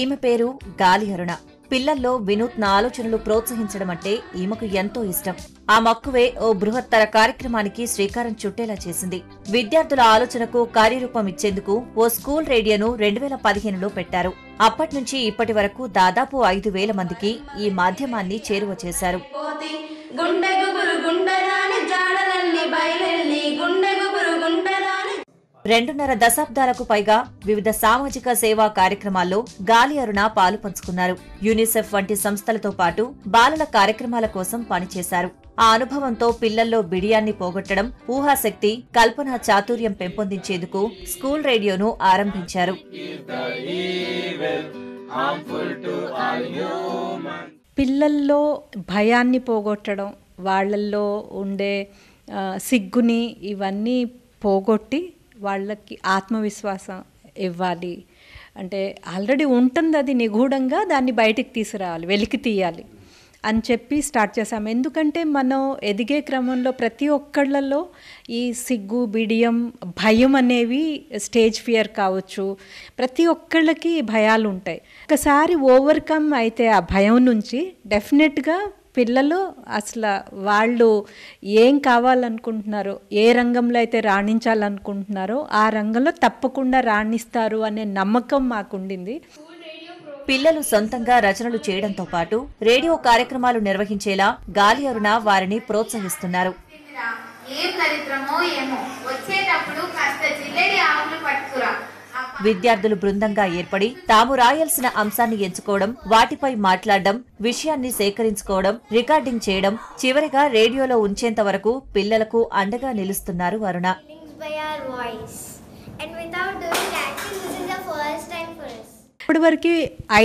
ఈమె పేరు గాలి అరుణ పిల్లల్లో వినూత్న ఆలోచనలు ప్రోత్సహించడం అంటే ఈమెకు ఎంతో ఇష్టం ఆ మక్కువే ఓ బృహత్తర కార్యక్రమానికి శ్రీకారం చుట్టేలా చేసింది విద్యార్థుల ఆలోచనకు కార్యరూపం ఇచ్చేందుకు ఓ స్కూల్ రేడియోను రెండు వేల పదిహేనులో పెట్టారు అప్పట్నుంచి ఇప్పటి వరకు దాదాపు ఐదు వేల మందికి ఈ మాధ్యమాన్ని చేరువ చేశారు రెండున్నర దశాబ్దాలకు పైగా వివిధ సామాజిక సేవా కార్యక్రమాల్లో గాలి అరుణ పాలు పంచుకున్నారు యూనిసెఫ్ వంటి సంస్థలతో పాటు బాలల కార్యక్రమాల కోసం పనిచేశారు ఆ అనుభవంతో పిల్లల్లో బిడియాన్ని పోగొట్టడం ఊహాశక్తి కల్పనా చాతుర్యం పెంపొందించేందుకు స్కూల్ రేడియోను ఆరంభించారు పిల్లల్లో భయాన్ని పోగొట్టడం వాళ్ళల్లో ఉండే సిగ్గుని ఇవన్నీ పోగొట్టి వాళ్ళకి ఆత్మవిశ్వాసం ఇవ్వాలి అంటే ఆల్రెడీ ఉంటుంది అది నిగూఢంగా దాన్ని బయటికి తీసుకురావాలి వెలికి తీయాలి అని చెప్పి స్టార్ట్ చేసాం ఎందుకంటే మనం ఎదిగే క్రమంలో ప్రతి ఒక్కళ్ళలో ఈ సిగ్గు బిడియం భయం అనేవి స్టేజ్ ఫియర్ కావచ్చు ప్రతి ఒక్కళ్ళకి భయాలు ఉంటాయి ఒకసారి ఓవర్కమ్ అయితే ఆ భయం నుంచి డెఫినెట్గా పిల్లలు అసలు వాళ్ళు ఏం కావాలనుకుంటున్నారో ఏ రంగంలో అయితే రాణించాలనుకుంటున్నారో ఆ రంగంలో తప్పకుండా రాణిస్తారు అనే నమ్మకం మాకుండింది పిల్లలు సొంతంగా రచనలు చేయడంతో పాటు రేడియో కార్యక్రమాలు నిర్వహించేలా గాలి అరుణ వారిని ప్రోత్సహిస్తున్నారు ఏ చరిత్రమో ఏమో వచ్చేటప్పుడు విద్యార్థులు బృందంగా ఏర్పడి తాము రాయాల్సిన అంశాన్ని ఎంచుకోవడం వాటిపై మాట్లాడడం విషయాన్ని సేకరించుకోవడం రికార్డింగ్ చేయడం చివరిగా రేడియోలో ఉంచేంత వరకు పిల్లలకు అండగా నిలుస్తున్నారు వరుణ ఇప్పటివరకు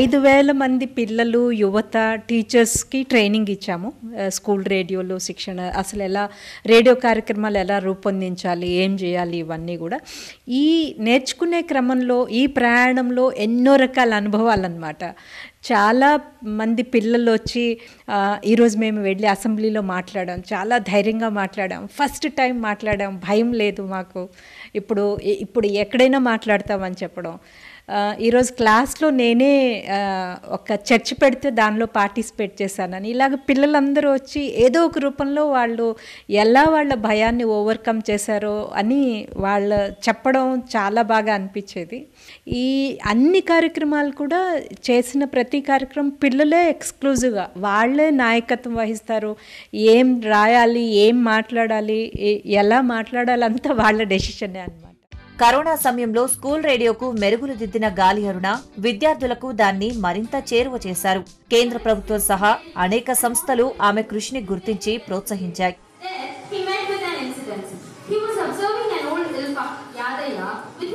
ఐదు వేల మంది పిల్లలు యువత టీచర్స్కి ట్రైనింగ్ ఇచ్చాము స్కూల్ రేడియోలో శిక్షణ అసలు ఎలా రేడియో కార్యక్రమాలు ఎలా రూపొందించాలి ఏం చేయాలి ఇవన్నీ కూడా ఈ నేర్చుకునే క్రమంలో ఈ ప్రయాణంలో ఎన్నో రకాల అనుభవాలు అనమాట చాలా మంది పిల్లలు వచ్చి ఈరోజు మేము వెళ్ళి అసెంబ్లీలో మాట్లాడాం చాలా ధైర్యంగా మాట్లాడాం ఫస్ట్ టైం మాట్లాడాం భయం లేదు మాకు ఇప్పుడు ఇప్పుడు ఎక్కడైనా మాట్లాడతామని చెప్పడం ఈరోజు క్లాస్లో నేనే ఒక చర్చ్ పెడితే దానిలో పార్టిసిపేట్ చేశానని ఇలాగ పిల్లలందరూ వచ్చి ఏదో ఒక రూపంలో వాళ్ళు ఎలా వాళ్ళ భయాన్ని ఓవర్కమ్ చేశారో అని వాళ్ళ చెప్పడం చాలా బాగా అనిపించేది ఈ అన్ని కార్యక్రమాలు కూడా చేసిన ప్రతి కార్యక్రమం పిల్లలే ఎక్స్క్లూజివ్గా వాళ్ళే నాయకత్వం వహిస్తారు ఏం రాయాలి ఏం మాట్లాడాలి ఎలా మాట్లాడాలి అంతా వాళ్ళ డెసిషనే అనమాట కరోనా సమయంలో స్కూల్ రేడియోకు మెరుగులు దిద్దిన గాలి అరుణ విద్యార్థులకు దాన్ని మరింత చేరువ చేశారు కేంద్ర ప్రభుత్వం సహా అనేక సంస్థలు ఆమె కృషిని గుర్తించి ప్రోత్సహించాయి Yadaya with